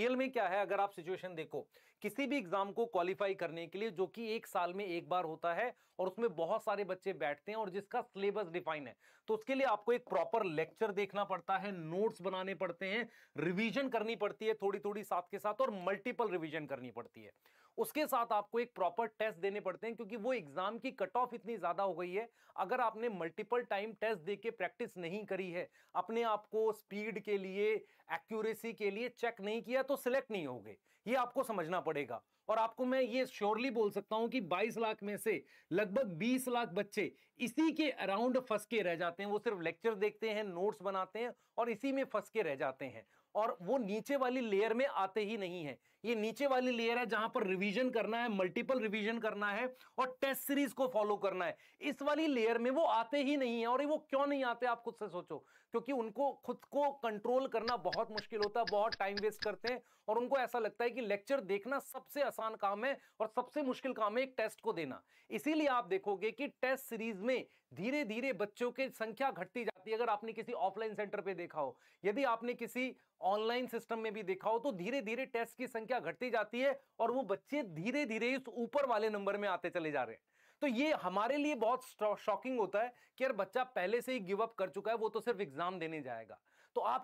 real में क्या है अगर आप सिचुएशन देखो किसी भी एग्जाम को क्वालिफाई करने के लिए जो कि एक साल में एक बार होता है और उसमें बहुत सारे बच्चे बैठते हैं और जिसका सिलेबस डिफाइन है तो उसके लिए आपको एक प्रॉपर लेक्चर देखना पड़ता है नोट्स बनाने पड़ते हैं रिवीजन करनी पड़ती है थोड़ी थोड़ी साथ के साथ और मल्टीपल रिवीजन करनी पड़ती है उसके साथ आपको एक प्रॉपर टेस्ट देने पड़ते हैं क्योंकि वो एग्जाम की कट ऑफ इतनी ज़्यादा हो गई है अगर आपने मल्टीपल टाइम टेस्ट देके प्रैक्टिस नहीं करी है अपने आप को स्पीड के लिए एक्यूरेसी के लिए चेक नहीं किया तो सिलेक्ट नहीं होगे ये आपको समझना पड़ेगा और आपको मैं ये श्योरली बोल सकता हूं कि 22 लाख में से लगभग 20 लाख बच्चे इसी के अराउंड फंस के रह जाते हैं वो सिर्फ लेक्चर देखते हैं नोट्स बनाते हैं और इसी में फंस के रह जाते हैं और वो नीचे वाली लेयर में आते ही नहीं है ये नीचे वाली लेयर है जहां पर रिवीजन करना है मल्टीपल रिवीजन करना है और टेस्ट सीरीज को फॉलो करना है इस वाली लेयर में वो आते ही नहीं है और वो क्यों नहीं आते आप खुद से सोचो क्योंकि उनको खुद को कंट्रोल करना बहुत मुश्किल होता है बहुत टाइम वेस्ट करते हैं और उनको ऐसा लगता है कि लेक्चर देखना सबसे आसान काम है और सबसे मुश्किल काम है एक टेस्ट को देना इसीलिए आप देखोगे कि टेस्ट सीरीज में धीरे धीरे बच्चों की संख्या घटती जाती है अगर आपने किसी ऑफलाइन सेंटर पर देखा हो यदि आपने किसी ऑनलाइन सिस्टम में भी देखा हो तो धीरे धीरे टेस्ट की संख्या घटती जाती है और वो बच्चे धीरे धीरे इस ऊपर वाले नंबर में आते चले जा रहे हैं तो ये हमारे लिए बहुत शॉकिंग होता है कि यार बच्चा पहले से ही गिव अप कर चुका है वो तो सिर्फ एग्जाम देने जाएगा तो आप